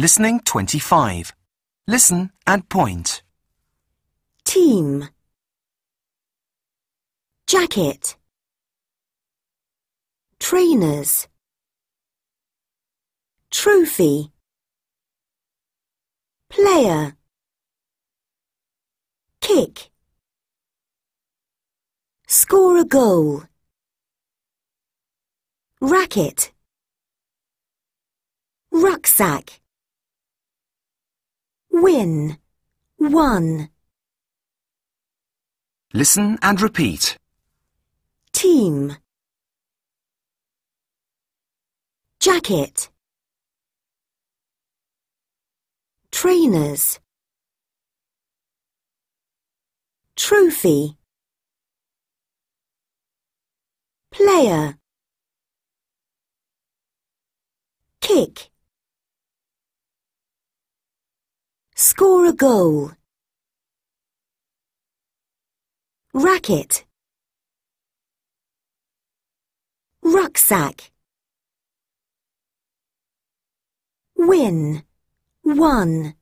Listening 25. Listen and point. Team Jacket Trainers Trophy Player Kick Score a goal Racket Rucksack Win. One. Listen and repeat. Team. Jacket. Trainers. Trophy. Player. Kick. Score a goal. Racket. Rucksack. Win. One.